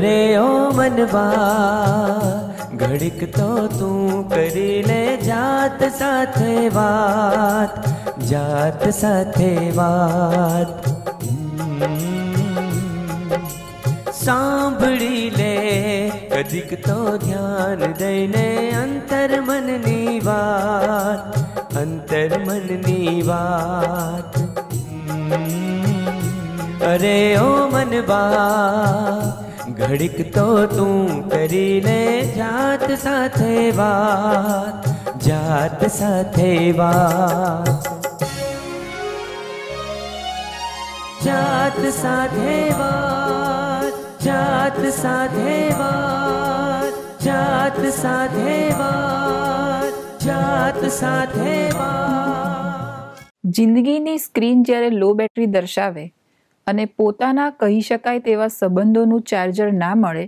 करे ओ मनवा घड़िक तो तू करी ले जात साथे बात जात साथे बात सांभड़ी ले कदिक तो ध्यान देने अंतर मन नी बात अंतर मन नी बात अरे ओ मन बात ઘડીક તો તું કરી લે જાત સાથે વાત જાત સાથે વાત જાત સાથે વાત જાત સાથે વાત જાત સાથે વાત જાત સાથે વાત જિંદગીની સ્ક્રીન જ્યારે લો બેટરી દર્શાવે અને પોતાના કહી શકાય તેવા સંબંધોનું ચાર્જર ના મળે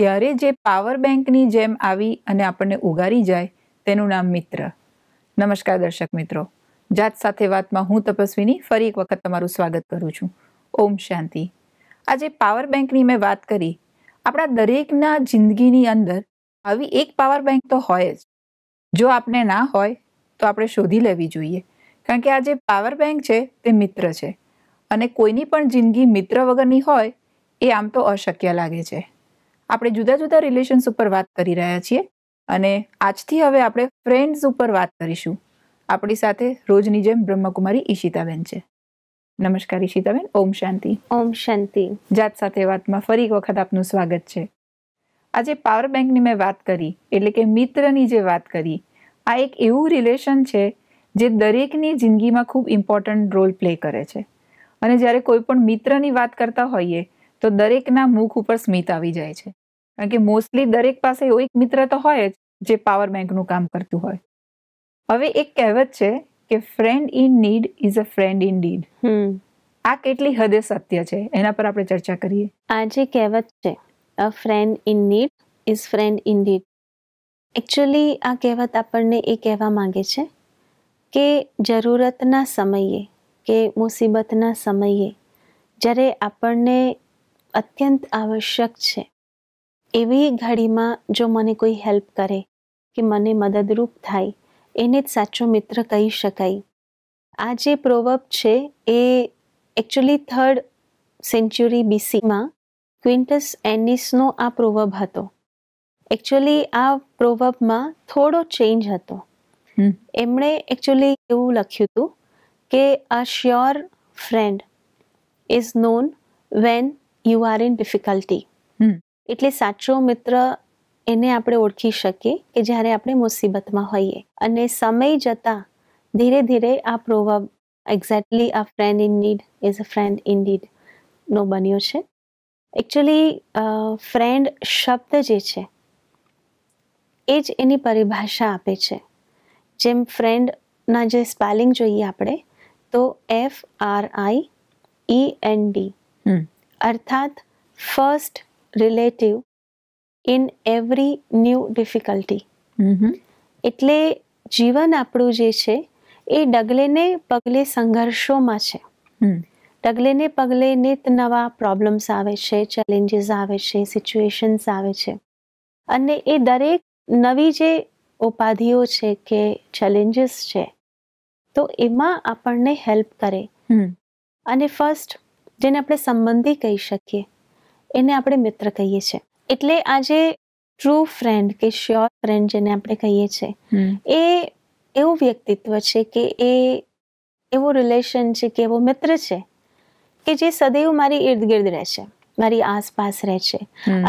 ત્યારે જે પાવર બેંકની જેમ આવી અને આપણને ઉગારી જાય તેનું નામ મિત્ર નમસ્કાર દર્શક મિત્રો જાત સાથે વાતમાં હું તપસ્વીની ફરી એક વખત તમારું સ્વાગત કરું છું ઓમ શાંતિ આજે પાવર બેંકની મેં વાત કરી આપણા દરેકના જિંદગીની અંદર આવી એક પાવર બેંક તો હોય જ જો આપણે ના હોય તો આપણે શોધી લેવી જોઈએ કારણ કે આ જે પાવર બેંક છે તે મિત્ર છે અને કોઈની પણ જિંદગી મિત્ર વગરની હોય એ આમ તો અશક્ય લાગે છે આપણે જુદા જુદા રિલેશન્સ ઉપર વાત કરી રહ્યા છીએ અને આજથી હવે આપણે ફ્રેન્ડ્સ ઉપર વાત કરીશું આપણી સાથે રોજની જેમ બ્રહ્મકુમારી ઈશિતાબેન છે નમસ્કાર ઈશિતાબેન ઓમ શાંતિ ઓમ શાંતિ જાત સાથે વાતમાં ફરી એક વખત આપનું સ્વાગત છે આજે પાવર બેંકની મેં વાત કરી એટલે કે મિત્રની જે વાત કરી આ એક એવું રિલેશન છે જે દરેકની જિંદગીમાં ખૂબ ઇમ્પોર્ટન્ટ રોલ પ્લે કરે છે અને જ્યારે કોઈ પણ મિત્રની વાત કરતા હોઈએ તો દરેકના મુખ ઉપર સ્મિત આવી જાય છે કારણ કે મોસ્ટલી દરેક પાસે એવો એક મિત્ર તો હોય જ જે પાવર બેંકનું કામ કરતું હોય હવે એક કહેવત છે કે friend in need is a friend in deed આ કેટલી હદે સત્ય છે એના પર આપણે ચર્ચા કરીએ આ જે કહેવત છે a friend in need is friend in deed actually આ કહેવત આપણને એ કહેવા માંગે છે કે જરૂરતના સમયે કે મુસીબતના સમયે જ્યારે આપણને અત્યંત આવશ્યક છે એવી ઘડીમાં જો મને કોઈ હેલ્પ કરે કે મને મદદરૂપ થાય એને જ સાચો મિત્ર કહી શકાય આ જે પ્રોવબ છે એ એકચ્યુઅલી થર્ડ સેન્ચુરી બીસીમાં ક્વિન્ટસ એનિસનો આ પ્રોવબ હતો એકચ્યુઅલી આ પ્રોવબમાં થોડો ચેન્જ હતો એમણે એકચ્યુઅલી એવું લખ્યું હતું કે a sure friend is known when you are in difficulty એટલે સાચો મિત્ર એને આપણે ઓળખી શકીએ કે જ્યારે આપણે મુસીબતમાં હોઈએ અને સમય જતાં ધીરે ધીરે આ પ્રોવર્બ એક્ઝેક્ટલી આ friend in need is a friend in need નો બન્યો છે એકચ્યુઅલી ફ્રેન્ડ શબ્દ જે છે એ જ એની પરિભાષા આપે છે જેમ ફ્રેન્ડના જે સ્પેલિંગ જોઈએ આપણે તો F R I E N D અર્થાત first relative in every new difficulty એટલે જીવન આપણું જે છે એ ડગલેને પગલે સંઘર્ષોમાં છે ડગલેને પગલે નિત નવા પ્રોબ્લેમ્સ આવે છે ચેલેન્જીસ આવે છે સિચ્યુએશન્સ આવે છે અને એ દરેક નવી જે ઉપાધિઓ છે કે ચેલેન્જીસ છે તો એમાં આપણને હેલ્પ કરે અને ફર્સ્ટ જેને આપણે સંબંધી કહી શકીએ એને આપણે મિત્ર કહીએ છીએ એટલે આજે ટ્રુ ફ્રેન્ડ કે શ્યોર ફ્રેન્ડ જેને આપણે કહીએ છીએ એ એવું વ્યક્તિત્વ છે કે એ એવો રિલેશન છે કે એવો મિત્ર છે કે જે સદૈવ મારી ઇર્દગિર્દ રહે છે મારી આસપાસ રહે છે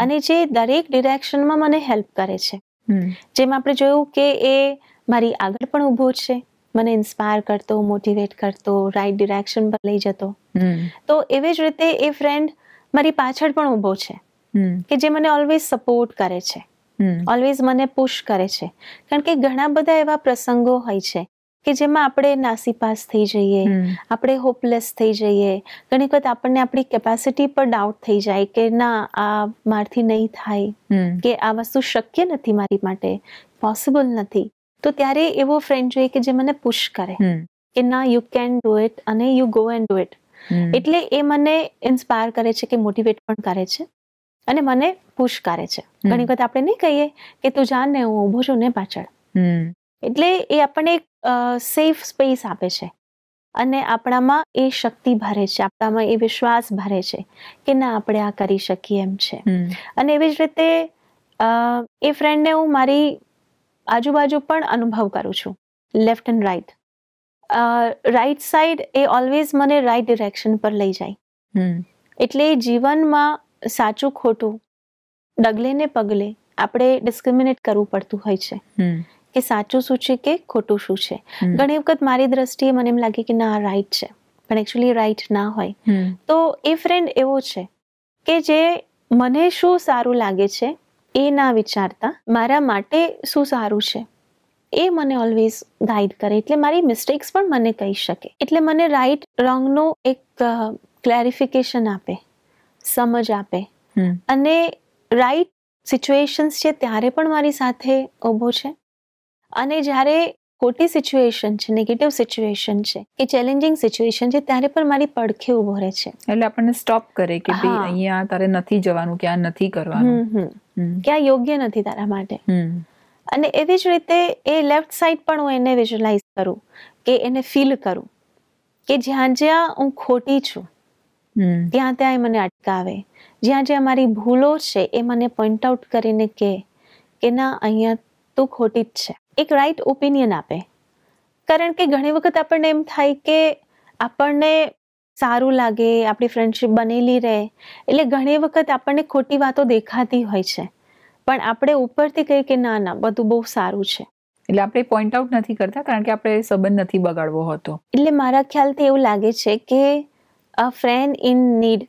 અને જે દરેક ડિરેક્શનમાં મને હેલ્પ કરે છે જેમ આપણે જોયું કે એ મારી આગળ પણ ઊભો છે મને ઇન્સ્પાયર કરતો મોટિવેટ કરતો રાઈટ ડિરેક્શન પર લઈ જતો તો એવી જ રીતે એ ફ્રેન્ડ મારી પાછળ પણ ઊભો છે કે જે મને ઓલવેઝ સપોર્ટ કરે છે ઓલવેઝ મને પુશ કરે છે કારણ કે ઘણા બધા એવા પ્રસંગો હોય છે કે જેમાં આપણે નાસીપાસ થઈ જઈએ આપણે હોપલેસ થઈ જઈએ ઘણી વખત આપણને આપણી કેપેસિટી પર ડાઉટ થઈ જાય કે ના આ મારથી નહીં થાય કે આ વસ્તુ શક્ય નથી મારી માટે પોસિબલ નથી તો ત્યારે એવો ફ્રેન્ડ જોઈએ કે જે મને પુશ કરે કે ના યુ કેન ડુ ઇટ અને you go and do it એટલે એ મને ઇન્સ્પાયર કરે છે કે મોટિવેટ પણ કરે છે અને મને પુશ કરે છે ઘણી વખત આપણે નહીં કહીએ કે તું જાન ને હું ઊભો છું ને પાછળ એટલે એ આપણને એક સેફ સ્પેસ આપે છે અને આપણામાં એ શક્તિ ભરે છે આપણામાં એ વિશ્વાસ ભરે છે કે ના આપણે આ કરી શકીએ એમ છે અને એવી જ રીતે એ ફ્રેન્ડને હું મારી આજુબાજુ પણ અનુભવ કરું છું left and right right side એ ઓલવેઝ મને રાઈટ ડિરેક્શન પર લઈ જાય એટલે જીવનમાં સાચું ખોટું ડગલે ને પગલે આપણે ડિસ્ક્રિમિનેટ કરવું પડતું હોય છે કે સાચું શું છે કે ખોટું શું છે ઘણી વખત મારી દ્રષ્ટિએ મને એમ લાગે કે ના રાઈટ છે પણ એકચ્યુઅલી રાઈટ ના હોય તો એ ફ્રેન્ડ એવો છે કે જે મને શું સારું લાગે છે એ ના વિચારતા મારા માટે શું સારું છે એ મને ઓલવેઝ ગાઈડ કરે એટલે મારી મિસ્ટેક્સ પણ મને કહી શકે એટલે મને રાઈટ રોંગનું એક ક્લેરિફિકેશન આપે સમજ આપે અને રાઈટ સિચ્યુએશન્સ છે ત્યારે પણ મારી સાથે ઊભો છે અને જ્યારે ખોટી સિચ્યુએશન છે નેગેટિવ સિચ્યુએશન છે એ ચેલેન્જિંગ સિચ્યુએશન છે ત્યારે પણ મારી પડખે ઊભો રહે છે એટલે આપણને સ્ટોપ કરે કે ભાઈ અહીંયા તારે નથી જવાનું કે આ નથી કરવાનું ક્યાં યોગ્ય નથી તારા માટે અને એવી જ રીતે એ લેફ્ટ સાઈડ પણ હું એને વિઝ્યુલાઇઝ કરું કે એને ફીલ કરું કે જ્યાં જ્યાં હું ખોટી છું ત્યાં ત્યાં એ મને અટકાવે જ્યાં જ્યાં મારી ભૂલો છે એ મને પોઈન્ટ આઉટ કરીને કે ના અહીંયા તું ખોટી જ છે એક રાઈટ ઓપિનિયન આપે કારણ કે ઘણી વખત આપણને એમ થાય કે આપણને સારું લાગે આપણી ફ્રેન્ડશીપ બનેલી રહે એટલે ઘણી વખત આપણને ખોટી વાતો દેખાતી હોય છે પણ આપણે ઉપરથી કહીએ કે ના ના બધું બહુ સારું છે એટલે આપણે પોઈન્ટ આઉટ નથી કરતા કારણ કે આપણે સંબંધ નથી બગાડવો હોતો એટલે મારા ખ્યાલથી એવું લાગે છે કે a friend in need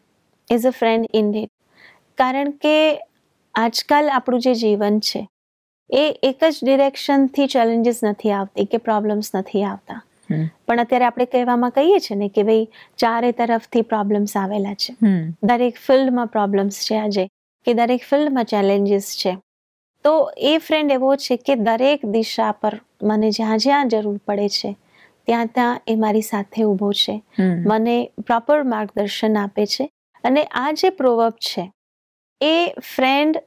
is a friend in need કારણ કે આજકાલ આપણું જે જીવન છે એ એક જ ડિરેક્શનથી ચેલેન્જીસ નથી આવતી કે પ્રોબ્લેમ્સ નથી આવતા પણ અત્યારે આપણે કહેવામાં કહીએ છીએ ને કે ભાઈ ચારે તરફથી પ્રોબ્લેમ્સ આવેલા છે દરેક ફિલ્ડમાં પ્રોબ્લેમ્સ છે આજે કે દરેક ફિલ્ડમાં ચેલેન્જીસ છે તો એ ફ્રેન્ડ એવો છે કે દરેક દિશા પર મને જ્યાં જ્યાં જરૂર પડે છે ત્યાં ત્યાં એ મારી સાથે ઊભો છે મને પ્રોપર માર્ગદર્શન આપે છે અને આ જે પ્રોવબ છે એ ફ્રેન્ડ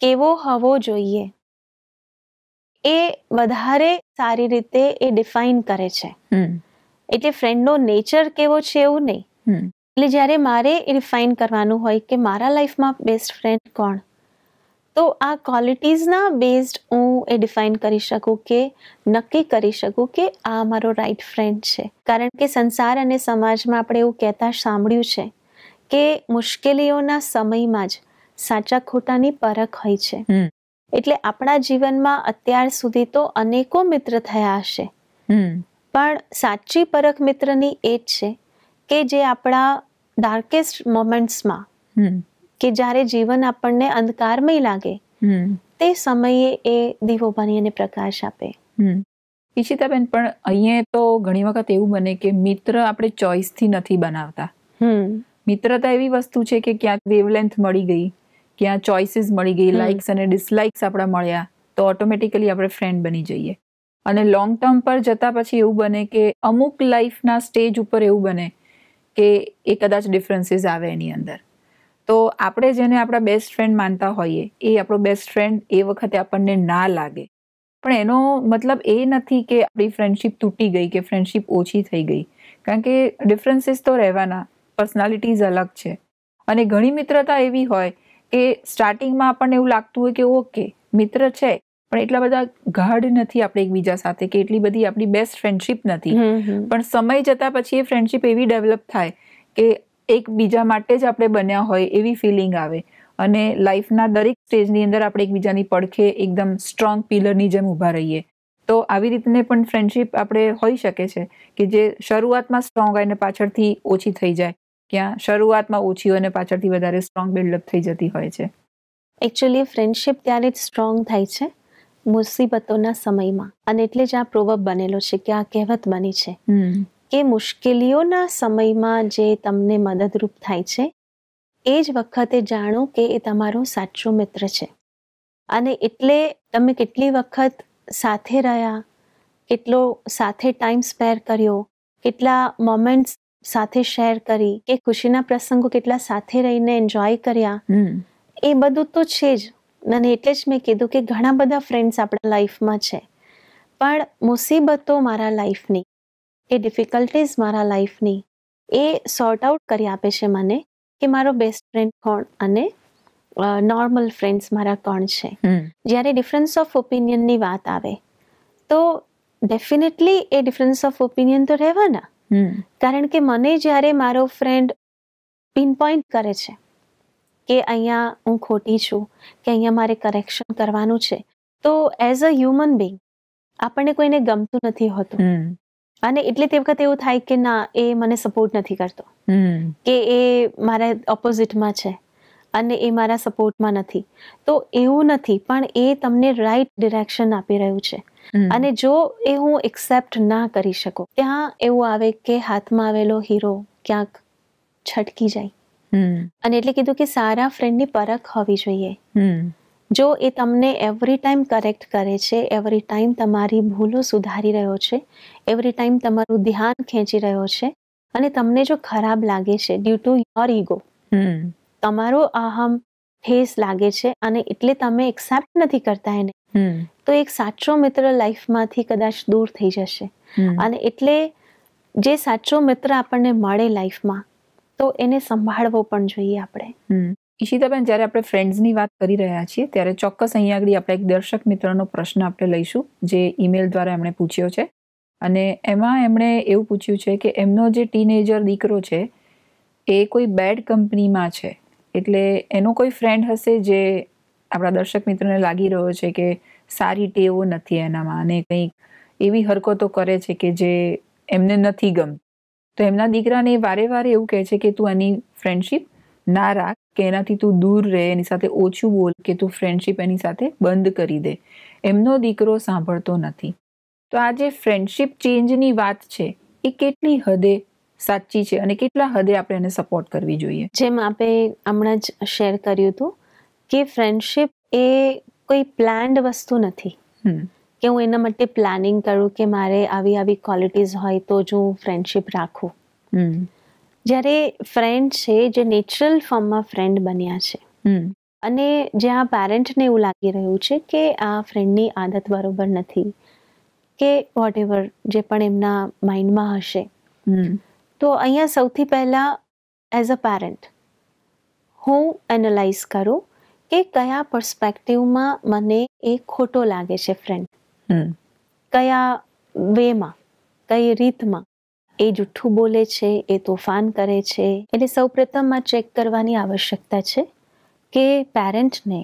કેવો હોવો જોઈએ એ વધારે સારી રીતે એ ડિફાઇન કરે છે એટલે ફ્રેન્ડનો નેચર કેવો છે એવું નહીં એટલે જ્યારે મારે એ ડિફાઇન કરવાનું હોય કે મારા લાઈફમાં બેસ્ટ ફ્રેન્ડ કોણ તો આ ક્વોલિટીઝના બેઝડ હું એ ડિફાઇન કરી શકું કે નક્કી કરી શકું કે આ મારો રાઈટ ફ્રેન્ડ છે કારણ કે સંસાર અને સમાજમાં આપણે એવું કહેતા સાંભળ્યું છે કે મુશ્કેલીઓના સમયમાં જ સાચા ખોટાની પરખ હોય છે એટલે આપણા જીવનમાં અત્યાર સુધી તો અનેકો મિત્ર થયા હશે પણ સાચી પરખ મિત્રની એ જ છે કે જે આપણા ડાર્કેસ્ટ મોમેન્ટ્સમાં કે જ્યારે જીવન આપણને અંધકારમય લાગે તે સમયે એ દીવો બની અને પ્રકાશ આપે ઈશિતાબેન પણ અહીંયા તો ઘણી વખત એવું બને કે મિત્ર આપણે ચોઈસથી નથી બનાવતા મિત્રતા એવી વસ્તુ છે કે ક્યાંક વેવલેન્થ મળી ગઈ ક્યાં ચોઇસીસ મળી ગઈ લાઇક્સ અને ડિસલાઇક્સ આપણા મળ્યા તો ઓટોમેટિકલી આપણે ફ્રેન્ડ બની જઈએ અને લોંગ ટર્મ પર જતા પછી એવું બને કે અમુક લાઈફના સ્ટેજ ઉપર એવું બને કે એ કદાચ ડિફરન્સીસ આવે એની અંદર તો આપણે જેને આપણા બેસ્ટ ફ્રેન્ડ માનતા હોઈએ એ આપણો બેસ્ટ ફ્રેન્ડ એ વખતે આપણને ના લાગે પણ એનો મતલબ એ નથી કે આપણી ફ્રેન્ડશીપ તૂટી ગઈ કે ફ્રેન્ડશીપ ઓછી થઈ ગઈ કારણ કે ડિફરન્સીસ તો રહેવાના પર્સનાલિટીઝ અલગ છે અને ઘણી મિત્રતા એવી હોય કે સ્ટાર્ટિંગમાં આપણને એવું લાગતું હોય કે ઓકે મિત્ર છે પણ એટલા બધા ગાઢ નથી આપણે એકબીજા સાથે કે એટલી બધી આપણી બેસ્ટ ફ્રેન્ડશીપ નથી પણ સમય જતાં પછી એ ફ્રેન્ડશીપ એવી ડેવલપ થાય કે એકબીજા માટે જ આપણે બન્યા હોય એવી ફિલિંગ આવે અને લાઈફના દરેક સ્ટેજની અંદર આપણે એકબીજાની પડખે એકદમ સ્ટ્રોંગ પિલરની જેમ ઊભા રહીએ તો આવી રીતને પણ ફ્રેન્ડશીપ આપણે હોઈ શકે છે કે જે શરૂઆતમાં સ્ટ્રોંગ હોય ને પાછળથી ઓછી થઈ જાય ક્યાં શરૂઆતમાં ઓછી અને પાછળથી વધારે સ્ટ્રોંગ બિલ્ડઅપ થઈ જતી હોય છે એકચ્યુઅલી ફ્રેન્ડશિપ ત્યારે જ સ્ટ્રોંગ થાય છે મુસીબતોના સમયમાં અને એટલે જ આ પ્રોવબ બનેલો છે કે આ કહેવત બની છે કે મુશ્કેલીઓના સમયમાં જે તમને મદદરૂપ થાય છે એ જ વખતે જાણો કે એ તમારો સાચો મિત્ર છે અને એટલે તમે કેટલી વખત સાથે રહ્યા કેટલો સાથે ટાઈમ સ્પેર કર્યો કેટલા મોમેન્ટ્સ સાથે શેર કરી કે ખુશીના પ્રસંગો કેટલા સાથે રહીને એન્જોય કર્યા એ બધું તો છે જ અને એટલે જ મેં કીધું કે ઘણા બધા ફ્રેન્ડ્સ આપણા લાઈફમાં છે પણ મુસીબતો મારા લાઈફની એ ડિફિકલ્ટીઝ મારા લાઈફની એ સોર્ટ આઉટ કરી આપે છે મને કે મારો બેસ્ટ ફ્રેન્ડ કોણ અને નોર્મલ ફ્રેન્ડ્સ મારા કોણ છે જ્યારે ડિફરન્સ ઓફ ઓપિનિયનની વાત આવે તો ડેફિનેટલી એ ડિફરન્સ ઓફ ઓપિનિયન તો રહેવાના કારણ કે મને જ્યારે મારો ફ્રેન્ડ પિન પોઈન્ટ કરે છે કે અહીંયા હું ખોટી છું કે અહીંયા મારે કરેક્શન કરવાનું છે તો એઝ અ હ્યુમન બિંગ આપણને કોઈને ગમતું નથી હોતું અને એટલે તે વખત એવું થાય કે ના એ મને સપોર્ટ નથી કરતો કે એ મારા ઓપોઝિટમાં છે અને એ મારા સપોર્ટમાં નથી તો એવું નથી પણ એ તમને રાઈટ ડિરેક્શન આપી રહ્યું છે અને જો એ હું એક્સેપ્ટ ના કરી શકું ત્યાં એવું આવે કે હાથમાં આવેલો હીરો ક્યાંક છટકી જાય અને એટલે કીધું કે સારા ફ્રેન્ડની પરખ હોવી જોઈએ જો એ તમને એવરી ટાઈમ કરેક્ટ કરે છે એવરી ટાઈમ તમારી ભૂલો સુધારી રહ્યો છે એવરી ટાઈમ તમારું ધ્યાન ખેંચી રહ્યો છે અને તમને જો ખરાબ લાગે છે ડ્યુ ટુ યોર ઈગો તમારો અહમ ફેસ લાગે છે અને એટલે તમે એક્સેપ્ટ નથી કરતા એને તો એક સાચો મિત્ર લાઈફમાંથી કદાચ દૂર થઈ જશે અને એટલે જે સાચો મિત્ર આપણને મળે લાઈફમાં તો એને સંભાળવો પણ જોઈએ આપણે ઈશિતાબેન જ્યારે આપણે ફ્રેન્ડ્સની વાત કરી રહ્યા છીએ ત્યારે ચોક્કસ અહીંયા આગળ આપણે એક દર્શક મિત્રનો પ્રશ્ન આપણે લઈશું જે ઈમેલ દ્વારા એમણે પૂછ્યો છે અને એમાં એમણે એવું પૂછ્યું છે કે એમનો જે ટીનેજર દીકરો છે એ કોઈ બેડ કંપનીમાં છે એટલે એનો કોઈ ફ્રેન્ડ હશે જે આપણા દર્શક મિત્રને લાગી રહ્યો છે કે સારી ટેવો નથી એનામાં અને કંઈક એવી હરકતો કરે છે કે જે એમને નથી ગમતી તો એમના દીકરાને વારે વારે એવું કહે છે કે તું આની ફ્રેન્ડશીપ ના રાખ કે એનાથી તું દૂર રહે એની સાથે ઓછું બોલ કે તું ફ્રેન્ડશીપ એની સાથે બંધ કરી દે એમનો દીકરો સાંભળતો નથી તો આ જે ફ્રેન્ડશિપ ચેન્જની વાત છે એ કેટલી હદે સાચી છે અને કેટલા હદે આપણે એને સપોર્ટ કરવી જોઈએ જેમ આપણે હમણાં જ શેર કર્યું હતું કે ફ્રેન્ડશિપ એ કોઈ પ્લાન્ડ વસ્તુ નથી કે હું એના માટે પ્લાનિંગ કરું કે મારે આવી આવી ક્વોલિટીઝ હોય તો જ હું ફ્રેન્ડશિપ રાખું જ્યારે ફ્રેન્ડ છે જે નેચરલ ફોર્મમાં ફ્રેન્ડ બન્યા છે અને જ્યાં પેરેન્ટને એવું લાગી રહ્યું છે કે આ ફ્રેન્ડની આદત બરોબર નથી કે વોટ એવર જે પણ એમના માઇન્ડમાં હશે તો અહીંયા સૌથી પહેલાં એઝ અ પેરેન્ટ હું એનાલાઇઝ કરું કે કયા પર્સપેક્ટિવમાં મને એ ખોટો લાગે છે ફ્રેન્ડ કયા વેમાં કઈ રીતમાં એ જુઠ્ઠું બોલે છે એ તોફાન કરે છે એટલે સૌપ્રથમ આ ચેક કરવાની આવશ્યકતા છે કે પેરેન્ટને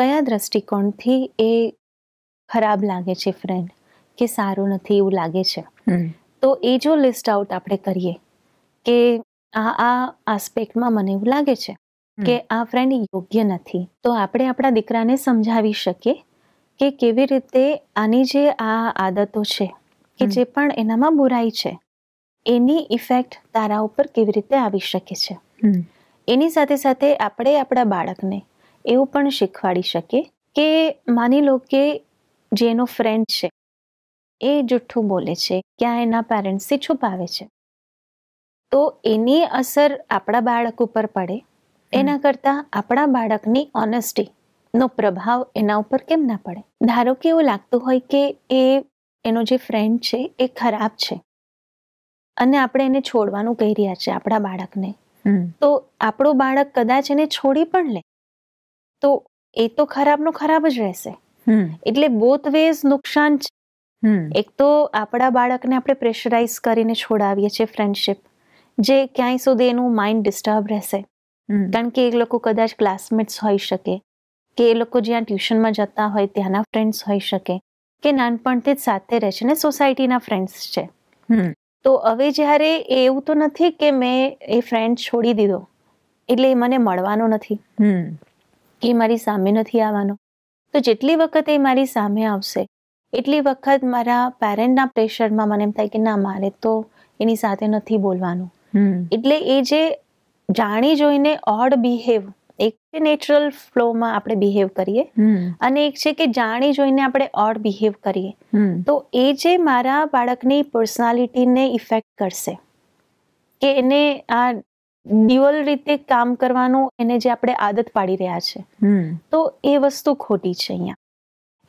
કયા દ્રષ્ટિકોણથી એ ખરાબ લાગે છે ફ્રેન્ડ કે સારું નથી એવું લાગે છે તો એ જો લિસ્ટ આઉટ આપણે કરીએ કે આ આ આસ્પેક્ટમાં મને એવું લાગે છે કે આ ફ્રેન્ડ યોગ્ય નથી તો આપણે આપણા દીકરાને સમજાવી શકીએ કે કેવી રીતે આની જે આ આદતો છે કે જે પણ એનામાં બુરાઈ છે એની ઇફેક્ટ તારા ઉપર કેવી રીતે આવી શકે છે એની સાથે સાથે આપણે આપણા બાળકને એવું પણ શીખવાડી શકીએ કે માની લો કે જેનો ફ્રેન્ડ છે એ જુઠ્ઠું બોલે છે ક્યાં એના પેરેન્ટ્સથી છુપાવે છે તો એની અસર આપણા બાળક ઉપર પડે એના કરતાં આપણા બાળકની ઓનેસ્ટી નો પ્રભાવ એના ઉપર કેમ ના પડે ધારો કે એવું લાગતું હોય કે એ એનો જે ફ્રેન્ડ છે એ ખરાબ છે અને આપણે એને છોડવાનું કહી રહ્યા છે આપણા બાળકને તો આપણું બાળક કદાચ એને છોડી પણ લે તો એ તો ખરાબનું ખરાબ જ રહેશે એટલે બોથ વેઝ નુકસાન છે એક તો આપણા બાળકને આપણે પ્રેશરાઇઝ કરીને છોડાવીએ છીએ ફ્રેન્ડશિપ જે ક્યાંય સુધી એનું માઇન્ડ ડિસ્ટર્બ રહેશે કારણ કે એ લોકો કદાચ ક્લાસમેટ્સ હોઈ શકે કે એ લોકો જ્યાં ટ્યુશનમાં જતા હોય ત્યાંના ફ્રેન્ડ્સ હોઈ શકે કે નાનપણથી જ સાથે રહે છે ને સોસાયટીના ફ્રેન્ડ્સ છે તો હવે જ્યારે એવું તો નથી કે મેં એ ફ્રેન્ડ છોડી દીધો એટલે એ મને મળવાનો નથી એ મારી સામે નથી આવવાનો તો જેટલી વખત એ મારી સામે આવશે એટલી વખત મારા પેરેન્ટના પ્રેશરમાં મને એમ થાય કે ના મારે તો એની સાથે નથી બોલવાનું એટલે એ જે જાણી જોઈને ઓડ બિહેવ એક છે નેચરલ ફ્લોમાં આપણે બિહેવ કરીએ અને એક છે કે જાણી જોઈને આપણે ઓડ બિહેવ કરીએ તો એ જે મારા બાળકની પર્સનાલિટીને ઇફેક્ટ કરશે કે એને આ ડ્યુઅલ રીતે કામ કરવાનું એને જે આપણે આદત પાડી રહ્યા છે તો એ વસ્તુ ખોટી છે અહીંયા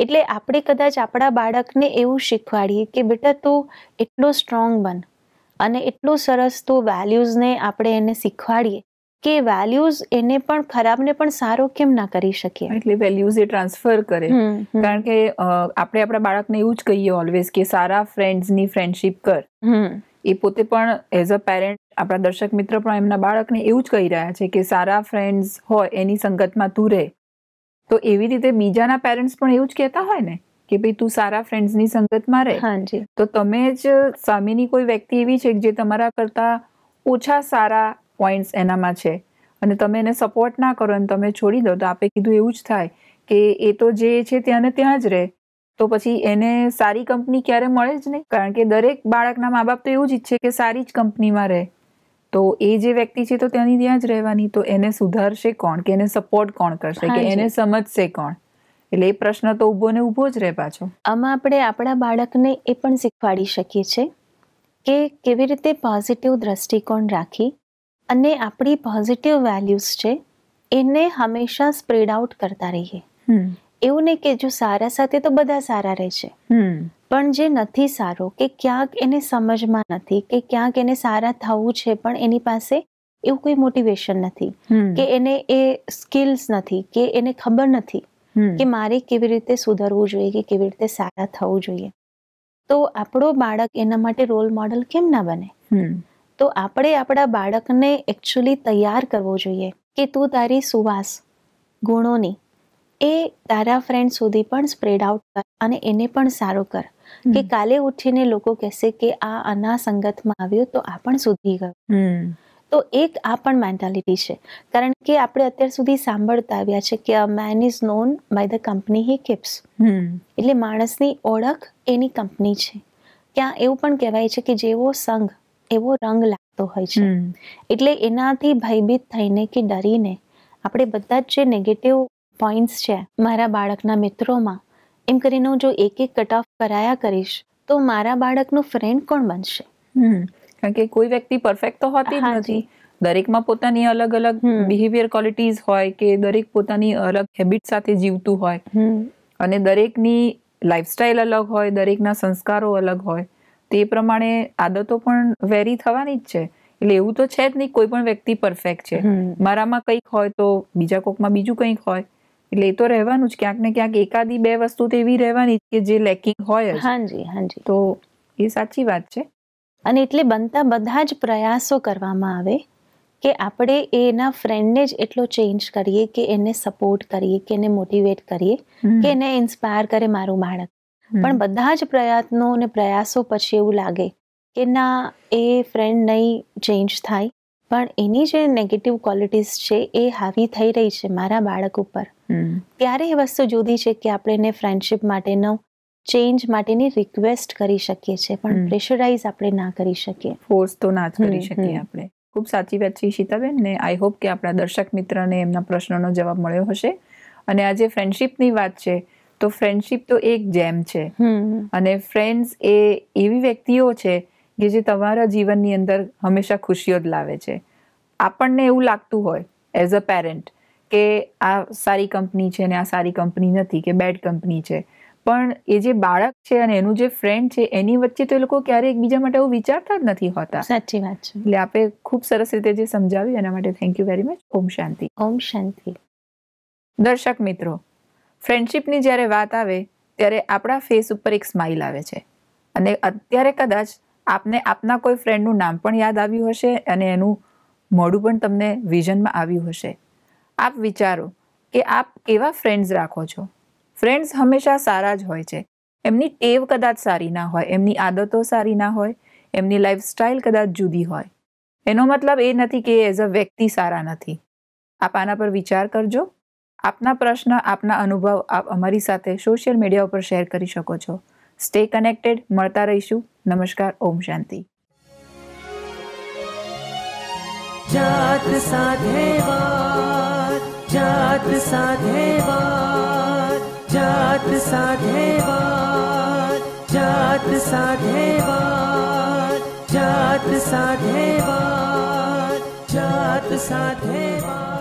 એટલે આપણે કદાચ આપણા બાળકને એવું શીખવાડીએ કે બેટા તું એટલો સ્ટ્રોંગ બન અને એટલો સરસ તું વેલ્યુઝને આપણે એને શીખવાડીએ કે વેલ્યુઝ એને પણ ખરાબને પણ સારો કેમ ના કરી શકીએ એટલે વેલ્યુઝ એ ટ્રાન્સફર કરે કારણ કે આપણે આપણા બાળકને એવું જ કહીએ ઓલવેઝ કે સારા ફ્રેન્ડ્સની ફ્રેન્ડશિપ કર એ પોતે પણ એઝ અ પેરેન્ટ આપણા દર્શક મિત્ર પણ એમના બાળકને એવું જ કહી રહ્યા છે કે સારા ફ્રેન્ડ્સ હોય એની સંગતમાં તું રહે તો એવી રીતે બીજાના પેરેન્ટ્સ પણ એવું જ કહેતા હોય ને કે ભાઈ તું સારા ફ્રેન્ડ્સની સંગતમાં રહે હાજી તો તમે જ સામેની કોઈ વ્યક્તિ એવી છે જે તમારા કરતા ઓછા સારા પોઈન્ટ્સ એનામાં છે અને તમે એને સપોર્ટ ના કરો અને તમે છોડી દો તો આપે કીધું એવું જ થાય કે એ તો જે છે ત્યાં ત્યાં જ રહે તો પછી એને સારી કંપની ક્યારે મળે જ નહીં કારણ કે દરેક બાળકના મા બાપ તો એવું જ ઈચ્છે કે સારી જ કંપનીમાં રહે તો એ જે વ્યક્તિ છે તો તેની ત્યાં જ રહેવાની તો એને સુધારશે કોણ કે એને સપોર્ટ કોણ કરશે કે એને સમજશે કોણ એટલે એ પ્રશ્ન તો ઊભો ને ઊભો જ રહે પાછો આમાં આપણે આપણા બાળકને એ પણ શીખવાડી શકીએ છીએ કે કેવી રીતે પોઝિટિવ દ્રષ્ટિકોણ રાખી અને આપણી પોઝિટિવ વેલ્યુઝ છે એને હંમેશા સ્પ્રેડ આઉટ કરતા રહીએ એવું નહીં કે જો સારા સાથે તો બધા સારા રહેશે પણ જે નથી સારો કે ક્યાંક એને સમજમાં નથી કે ક્યાંક એને સારા થવું છે પણ એની પાસે એવું કોઈ મોટિવેશન નથી કે એને એ સ્કિલ્સ નથી કે એને ખબર નથી કે મારે કેવી રીતે સુધરવું જોઈએ કે કેવી રીતે સારા થવું જોઈએ તો આપણો બાળક એના માટે રોલ મોડલ કેમ ના બને તો આપણે આપણા બાળકને એકચ્યુઅલી તૈયાર કરવો જોઈએ કે તું તારી સુવાસ ગુણોની એ તારા ફ્રેન્ડ સુધી પણ સ્પ્રેડ આઉટ કર અને એને પણ સારો કર કે કાલે ઉઠીને લોકો કહેશે કે આ આના સંગતમાં આવ્યો તો આ પણ સુધી ગયો તો એક આ પણ મેન્ટાલિટી છે કારણ કે આપણે અત્યાર સુધી સાંભળતા આવ્યા છે કે man is known by the company he keeps એટલે માણસની ઓળખ એની કંપની છે ક્યાં એવું પણ કહેવાય છે કે જેવો સંઘ એવો રંગ લાગતો હોય છે એટલે એનાથી ભયભીત થઈને કે ડરીને આપણે બધા જ જે નેગેટિવ પોઈન્ટ્સ છે મારા બાળકના મિત્રોમાં એમ કરીને હું જો એક એક કટ ઓફ કરાયા કરીશ તો મારા બાળકનું ફ્રેન્ડ કોણ બનશે કારણ કે કોઈ વ્યક્તિ પરફેક્ટ તો હોતી જ નથી દરેકમાં પોતાની અલગ અલગ બિહેવિયર ક્વોલિટીઝ હોય કે દરેક પોતાની અલગ હેબિટ સાથે જીવતું હોય અને દરેકની લાઈફસ્ટાઈલ અલગ હોય દરેકના સંસ્કારો અલગ હોય તે પ્રમાણે આદતો પણ વેરી થવાની જ છે એટલે એવું તો છે જ નહીં કોઈ પણ વ્યક્તિ પરફેક્ટ છે મારામાં કંઈક હોય તો બીજા કોકમાં બીજું કંઈક હોય એટલે એ તો રહેવાનું જ ક્યાંક ને ક્યાંક એકાદી બે વસ્તુ તો એવી રહેવાની કે જે લેકિંગ હોય હાજી હાજી તો એ સાચી વાત છે અને એટલે બનતા બધા જ પ્રયાસો કરવામાં આવે કે આપણે એના ફ્રેન્ડને જ એટલો ચેન્જ કરીએ કે એને સપોર્ટ કરીએ કે એને મોટિવેટ કરીએ કે એને ઇન્સ્પાયર કરે મારું બાળક પણ બધા જ પ્રયત્નો અને પ્રયાસો પછી એવું લાગે કે ના એ ફ્રેન્ડ નહીં ચેન્જ થાય પણ એની જે નેગેટિવ ક્વોલિટીઝ છે એ હાવી થઈ રહી છે મારા બાળક ઉપર ત્યારે એ વસ્તુ જુદી છે કે આપણે એને ફ્રેન્ડશિપ માટેનો ચેન્જ માટેની રિક્વેસ્ટ કરી શકીએ છીએ પણ પ્રેશરાઇઝ આપણે ના કરી શકીએ ફોર્સ તો ના જ કરી શકીએ આપણે ખૂબ સાચી વાત છે શીતાબેન ને આઈ હોપ કે આપણા દર્શક મિત્રને એમના પ્રશ્નોનો જવાબ મળ્યો હશે અને આજે ફ્રેન્ડશિપની વાત છે તો ફ્રેન્ડશીપ તો એક જેમ છે અને ફ્રેન્ડ્સ એ એવી વ્યક્તિઓ છે કે જે તમારા જીવનની અંદર હંમેશા ખુશીઓ જ લાવે છે આપણને એવું લાગતું હોય એઝ અ પેરેન્ટ કે આ સારી કંપની છે ને આ સારી કંપની નથી કે બેડ કંપની છે પણ એ જે બાળક છે અને એનું જે ફ્રેન્ડ છે એની વચ્ચે તો એ લોકો ક્યારે એકબીજા માટે એવું વિચારતા જ નથી હોતા સાચી વાત છે એટલે આપે ખૂબ સરસ રીતે જે સમજાવ્યું એના માટે thank you very much Om Shanti Om Shanti દર્શક મિત્રો ફ્રેન્ડશિપની જ્યારે વાત આવે ત્યારે આપણા ફેસ ઉપર એક સ્માઇલ આવે છે અને અત્યારે કદાચ આપને આપના કોઈ ફ્રેન્ડનું નામ પણ યાદ આવ્યું હશે અને એનું મોડું પણ તમને વિઝનમાં આવ્યું હશે આપ વિચારો કે આપ કેવા ફ્રેન્ડ્સ રાખો છો ફ્રેન્ડ્સ હંમેશા સારા જ હોય છે એમની ટેવ કદાચ સારી ના હોય એમની આદતો સારી ના હોય એમની લાઈફસ્ટાઈલ કદાચ જુદી હોય એનો મતલબ એ નથી કે એઝ અ વ્યક્તિ સારા નથી આપ આના પર વિચાર કરજો આપના પ્રશ્ન આપના અનુભવ આપ અમારી સાથે સોશિયલ મીડિયા ઉપર શેર કરી શકો છો સ્ટે કનેક્ટેડ મળતા રહીશું નમસ્કાર ઓમ શાંતિ જાત સાધેવા जात साधेवाद जात साधेवाद जात साधेवाद जात साधेवाद जात साधेवाद